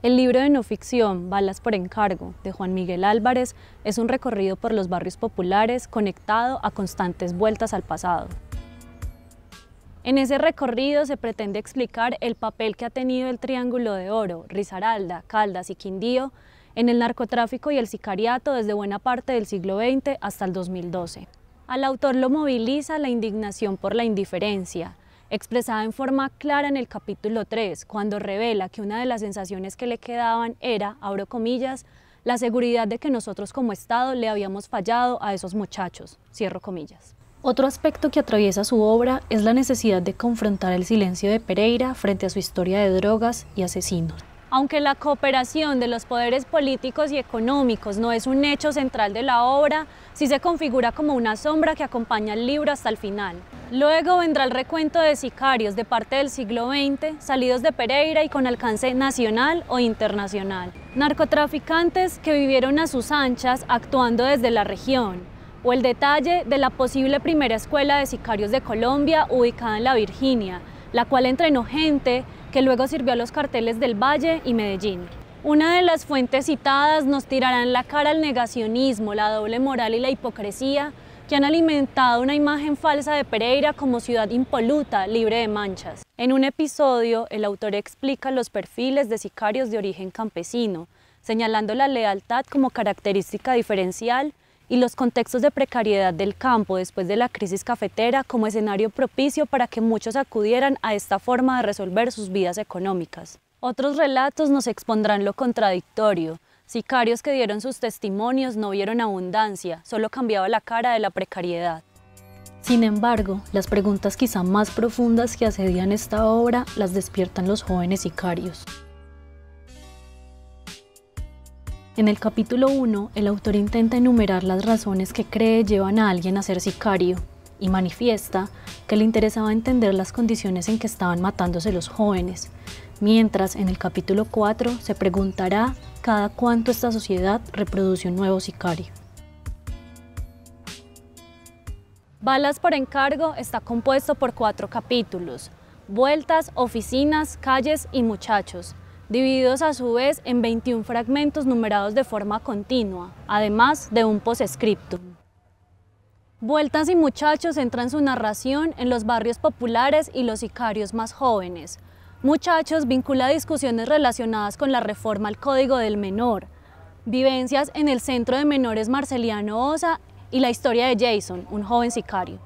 El libro de no ficción Balas por encargo de Juan Miguel Álvarez es un recorrido por los barrios populares conectado a constantes vueltas al pasado. En ese recorrido se pretende explicar el papel que ha tenido el Triángulo de Oro, Risaralda, Caldas y Quindío en el narcotráfico y el sicariato desde buena parte del siglo XX hasta el 2012. Al autor lo moviliza la indignación por la indiferencia, expresada en forma clara en el capítulo 3, cuando revela que una de las sensaciones que le quedaban era, abro comillas, la seguridad de que nosotros como Estado le habíamos fallado a esos muchachos, cierro comillas. Otro aspecto que atraviesa su obra es la necesidad de confrontar el silencio de Pereira frente a su historia de drogas y asesinos. Aunque la cooperación de los poderes políticos y económicos no es un hecho central de la obra, sí se configura como una sombra que acompaña el libro hasta el final. Luego vendrá el recuento de sicarios de parte del siglo XX, salidos de Pereira y con alcance nacional o internacional. Narcotraficantes que vivieron a sus anchas actuando desde la región. O el detalle de la posible primera escuela de sicarios de Colombia ubicada en la Virginia, la cual entrenó gente que luego sirvió a los carteles del Valle y Medellín. Una de las fuentes citadas nos tirará en la cara el negacionismo, la doble moral y la hipocresía que han alimentado una imagen falsa de Pereira como ciudad impoluta, libre de manchas. En un episodio, el autor explica los perfiles de sicarios de origen campesino, señalando la lealtad como característica diferencial y los contextos de precariedad del campo después de la crisis cafetera como escenario propicio para que muchos acudieran a esta forma de resolver sus vidas económicas. Otros relatos nos expondrán lo contradictorio. Sicarios que dieron sus testimonios no vieron abundancia, solo cambiaba la cara de la precariedad. Sin embargo, las preguntas quizá más profundas que asedían esta obra las despiertan los jóvenes sicarios. En el capítulo 1, el autor intenta enumerar las razones que cree llevan a alguien a ser sicario y manifiesta que le interesaba entender las condiciones en que estaban matándose los jóvenes, mientras en el capítulo 4 se preguntará cada cuánto esta sociedad reproduce un nuevo sicario. Balas por encargo está compuesto por cuatro capítulos, vueltas, oficinas, calles y muchachos divididos a su vez en 21 fragmentos numerados de forma continua, además de un postscriptum. Vueltas y muchachos en su narración en los barrios populares y los sicarios más jóvenes. Muchachos vincula discusiones relacionadas con la reforma al Código del Menor, vivencias en el Centro de Menores Marceliano Osa y la historia de Jason, un joven sicario.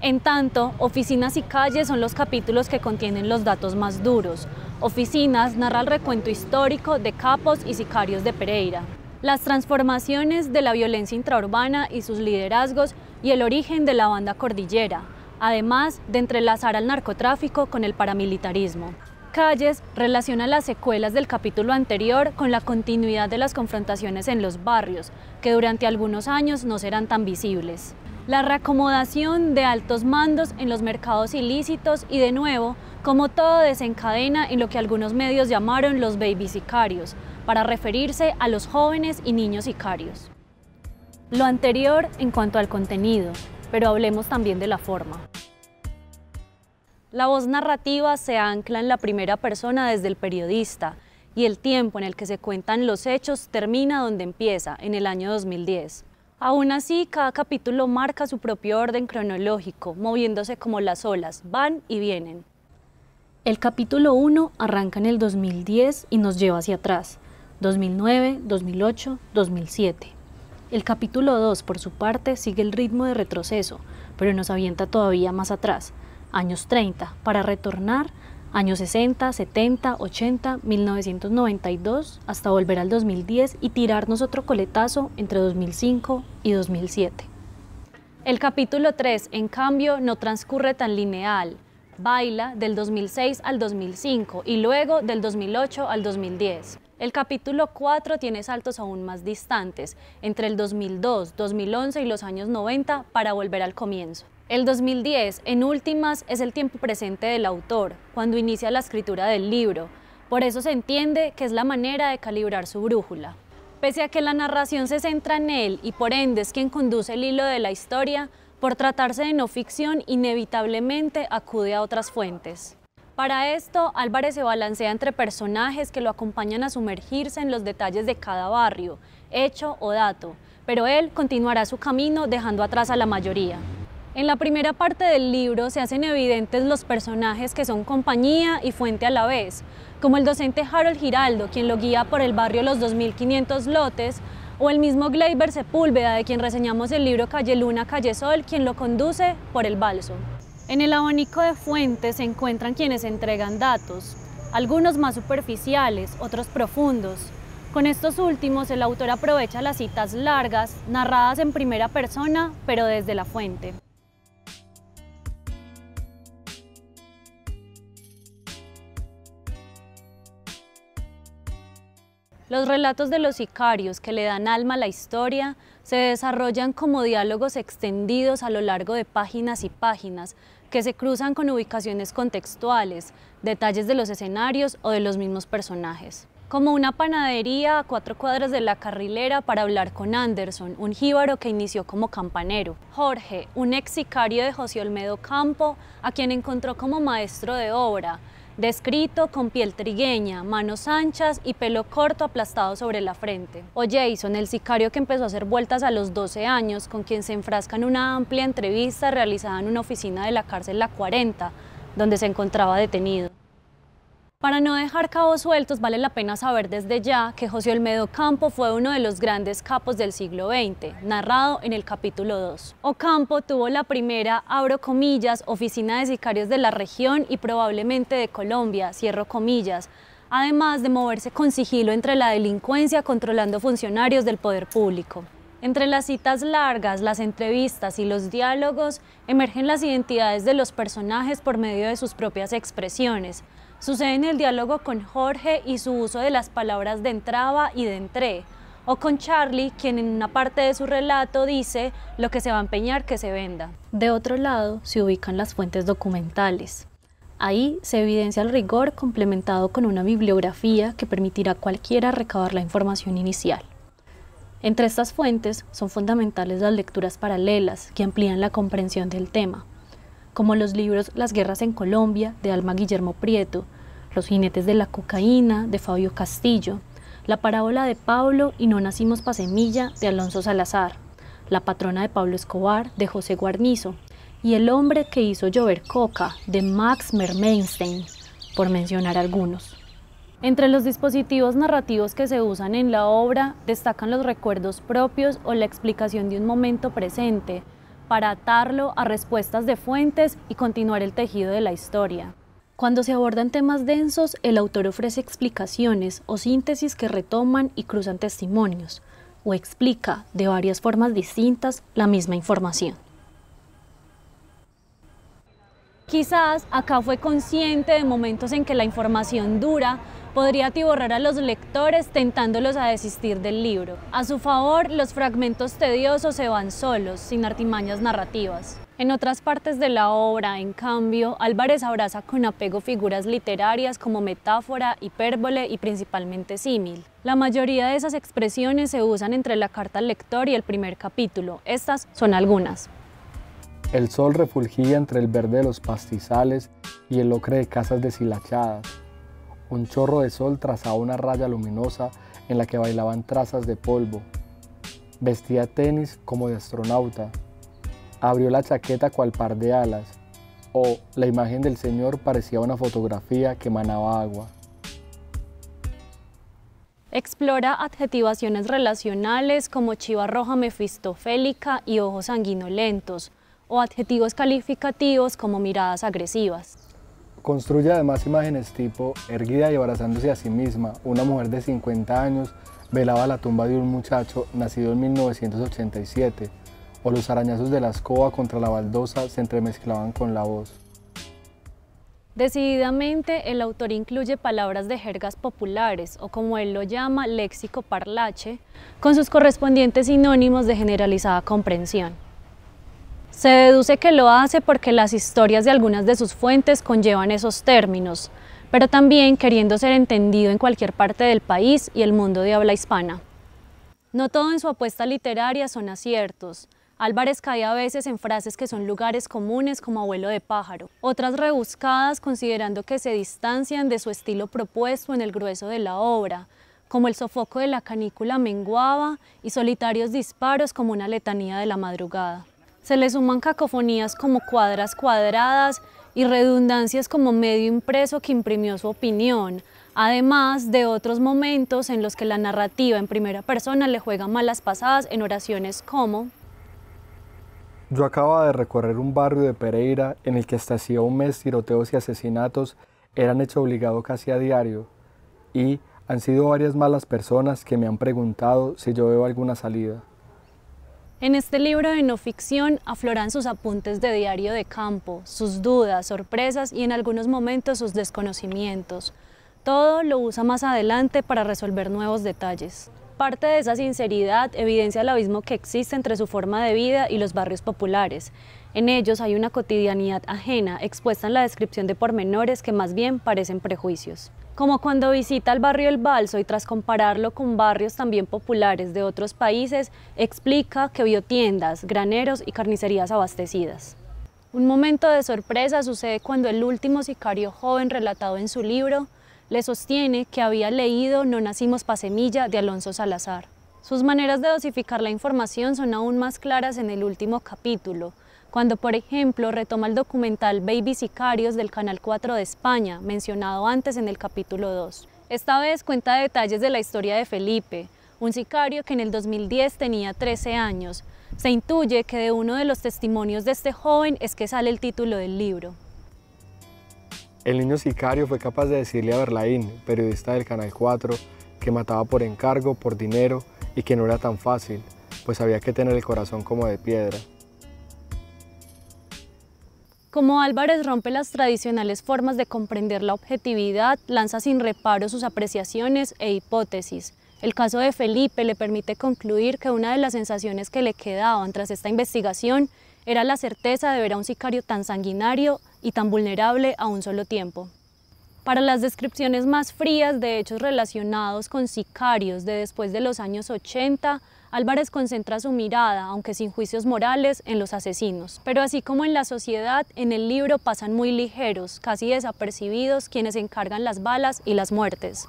En tanto, oficinas y calles son los capítulos que contienen los datos más duros, oficinas narra el recuento histórico de capos y sicarios de Pereira, las transformaciones de la violencia intraurbana y sus liderazgos y el origen de la banda cordillera, además de entrelazar al narcotráfico con el paramilitarismo. Calles relaciona las secuelas del capítulo anterior con la continuidad de las confrontaciones en los barrios, que durante algunos años no serán tan visibles la reacomodación de altos mandos en los mercados ilícitos y de nuevo, como todo desencadena en lo que algunos medios llamaron los baby sicarios, para referirse a los jóvenes y niños sicarios. Lo anterior en cuanto al contenido, pero hablemos también de la forma. La voz narrativa se ancla en la primera persona desde el periodista, y el tiempo en el que se cuentan los hechos termina donde empieza, en el año 2010. Aún así, cada capítulo marca su propio orden cronológico, moviéndose como las olas, van y vienen. El capítulo 1 arranca en el 2010 y nos lleva hacia atrás, 2009, 2008, 2007. El capítulo 2, por su parte, sigue el ritmo de retroceso, pero nos avienta todavía más atrás, años 30, para retornar años 60, 70, 80, 1992, hasta volver al 2010 y tirarnos otro coletazo entre 2005 y 2007. El capítulo 3, en cambio, no transcurre tan lineal. Baila del 2006 al 2005 y luego del 2008 al 2010. El capítulo 4 tiene saltos aún más distantes, entre el 2002, 2011 y los años 90 para volver al comienzo. El 2010, en últimas, es el tiempo presente del autor, cuando inicia la escritura del libro. Por eso se entiende que es la manera de calibrar su brújula. Pese a que la narración se centra en él y por ende es quien conduce el hilo de la historia, por tratarse de no ficción, inevitablemente acude a otras fuentes. Para esto, Álvarez se balancea entre personajes que lo acompañan a sumergirse en los detalles de cada barrio, hecho o dato, pero él continuará su camino dejando atrás a la mayoría. En la primera parte del libro se hacen evidentes los personajes que son compañía y fuente a la vez, como el docente Harold Giraldo, quien lo guía por el barrio Los 2500 Lotes, o el mismo Gleyber Sepúlveda, de quien reseñamos el libro Calle Luna, Calle Sol, quien lo conduce por el balso. En el abanico de fuentes se encuentran quienes entregan datos, algunos más superficiales, otros profundos. Con estos últimos, el autor aprovecha las citas largas, narradas en primera persona, pero desde la fuente. Los relatos de los sicarios que le dan alma a la historia se desarrollan como diálogos extendidos a lo largo de páginas y páginas que se cruzan con ubicaciones contextuales, detalles de los escenarios o de los mismos personajes. Como una panadería a cuatro cuadras de la carrilera para hablar con Anderson, un jíbaro que inició como campanero. Jorge, un ex sicario de José Olmedo Campo, a quien encontró como maestro de obra, descrito con piel trigueña, manos anchas y pelo corto aplastado sobre la frente. O Jason, el sicario que empezó a hacer vueltas a los 12 años, con quien se enfrasca en una amplia entrevista realizada en una oficina de la cárcel La 40, donde se encontraba detenido. Para no dejar cabos sueltos, vale la pena saber desde ya que José Olmedo Campo fue uno de los grandes capos del siglo XX, narrado en el capítulo 2. Ocampo tuvo la primera, abro comillas, oficina de sicarios de la región y probablemente de Colombia, cierro comillas, además de moverse con sigilo entre la delincuencia controlando funcionarios del poder público. Entre las citas largas, las entrevistas y los diálogos emergen las identidades de los personajes por medio de sus propias expresiones, Sucede en el diálogo con Jorge y su uso de las palabras de entraba y de entré, o con Charlie, quien en una parte de su relato dice lo que se va a empeñar que se venda. De otro lado, se ubican las fuentes documentales. Ahí se evidencia el rigor complementado con una bibliografía que permitirá a cualquiera recabar la información inicial. Entre estas fuentes son fundamentales las lecturas paralelas que amplían la comprensión del tema, como los libros Las guerras en Colombia de Alma Guillermo Prieto, Los jinetes de la cocaína de Fabio Castillo, La parábola de Pablo y No nacimos pa' semilla de Alonso Salazar, La patrona de Pablo Escobar de José Guarnizo y El hombre que hizo llover coca de Max Mermenstein, por mencionar algunos. Entre los dispositivos narrativos que se usan en la obra destacan los recuerdos propios o la explicación de un momento presente, para atarlo a respuestas de fuentes y continuar el tejido de la historia. Cuando se abordan temas densos, el autor ofrece explicaciones o síntesis que retoman y cruzan testimonios, o explica de varias formas distintas la misma información. Quizás acá fue consciente de momentos en que la información dura podría atiborrar a los lectores tentándolos a desistir del libro. A su favor, los fragmentos tediosos se van solos, sin artimañas narrativas. En otras partes de la obra, en cambio, Álvarez abraza con apego figuras literarias como metáfora, hipérbole y principalmente símil. La mayoría de esas expresiones se usan entre la carta al lector y el primer capítulo. Estas son algunas. El sol refulgía entre el verde de los pastizales y el ocre de casas deshilachadas un chorro de sol trazaba una raya luminosa en la que bailaban trazas de polvo. Vestía tenis como de astronauta. Abrió la chaqueta cual par de alas. O la imagen del señor parecía una fotografía que manaba agua. Explora adjetivaciones relacionales como chiva roja mefistofélica y ojos sanguinolentos, o adjetivos calificativos como miradas agresivas. Construye además imágenes tipo erguida y abrazándose a sí misma, una mujer de 50 años velaba la tumba de un muchacho nacido en 1987, o los arañazos de la escoba contra la baldosa se entremezclaban con la voz. Decididamente, el autor incluye palabras de jergas populares, o como él lo llama, léxico parlache, con sus correspondientes sinónimos de generalizada comprensión. Se deduce que lo hace porque las historias de algunas de sus fuentes conllevan esos términos, pero también queriendo ser entendido en cualquier parte del país y el mundo de habla hispana. No todo en su apuesta literaria son aciertos. Álvarez cae a veces en frases que son lugares comunes como abuelo de pájaro, otras rebuscadas considerando que se distancian de su estilo propuesto en el grueso de la obra, como el sofoco de la canícula menguaba y solitarios disparos como una letanía de la madrugada se le suman cacofonías como cuadras cuadradas y redundancias como medio impreso que imprimió su opinión, además de otros momentos en los que la narrativa en primera persona le juega malas pasadas en oraciones como Yo acababa de recorrer un barrio de Pereira en el que hasta hacía un mes tiroteos y asesinatos eran hecho obligado casi a diario y han sido varias malas personas que me han preguntado si yo veo alguna salida. En este libro de no ficción afloran sus apuntes de diario de campo, sus dudas, sorpresas y en algunos momentos sus desconocimientos. Todo lo usa más adelante para resolver nuevos detalles. Parte de esa sinceridad evidencia el abismo que existe entre su forma de vida y los barrios populares. En ellos hay una cotidianidad ajena expuesta en la descripción de pormenores que más bien parecen prejuicios como cuando visita el barrio El Balso y tras compararlo con barrios también populares de otros países, explica que vio tiendas, graneros y carnicerías abastecidas. Un momento de sorpresa sucede cuando el último sicario joven relatado en su libro le sostiene que había leído No nacimos pa' semilla de Alonso Salazar. Sus maneras de dosificar la información son aún más claras en el último capítulo, cuando, por ejemplo, retoma el documental Baby Sicarios del Canal 4 de España, mencionado antes en el capítulo 2. Esta vez cuenta detalles de la historia de Felipe, un sicario que en el 2010 tenía 13 años. Se intuye que de uno de los testimonios de este joven es que sale el título del libro. El niño sicario fue capaz de decirle a Berlaín, periodista del Canal 4, que mataba por encargo, por dinero y que no era tan fácil, pues había que tener el corazón como de piedra. Como Álvarez rompe las tradicionales formas de comprender la objetividad, lanza sin reparo sus apreciaciones e hipótesis. El caso de Felipe le permite concluir que una de las sensaciones que le quedaban tras esta investigación era la certeza de ver a un sicario tan sanguinario y tan vulnerable a un solo tiempo. Para las descripciones más frías de hechos relacionados con sicarios de después de los años 80, Álvarez concentra su mirada, aunque sin juicios morales, en los asesinos. Pero así como en la sociedad, en el libro pasan muy ligeros, casi desapercibidos, quienes encargan las balas y las muertes.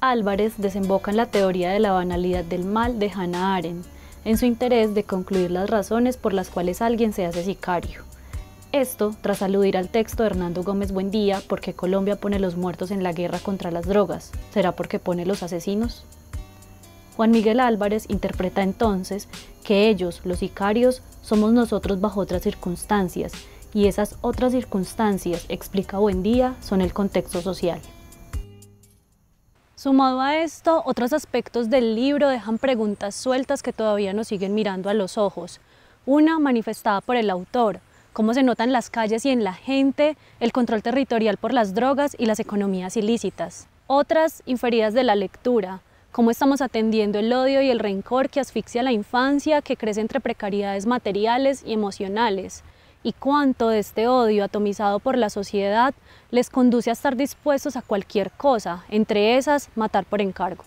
Álvarez desemboca en la teoría de la banalidad del mal de Hannah Arendt, en su interés de concluir las razones por las cuales alguien se hace sicario. Esto tras aludir al texto de Hernando Gómez Buendía, ¿Por qué Colombia pone los muertos en la guerra contra las drogas? ¿Será porque pone los asesinos? Juan Miguel Álvarez interpreta entonces que ellos, los sicarios, somos nosotros bajo otras circunstancias, y esas otras circunstancias, explica Buendía, son el contexto social. Sumado a esto, otros aspectos del libro dejan preguntas sueltas que todavía nos siguen mirando a los ojos. Una manifestada por el autor, cómo se nota en las calles y en la gente el control territorial por las drogas y las economías ilícitas. Otras inferidas de la lectura, cómo estamos atendiendo el odio y el rencor que asfixia la infancia, que crece entre precariedades materiales y emocionales, y cuánto de este odio atomizado por la sociedad les conduce a estar dispuestos a cualquier cosa, entre esas matar por encargo.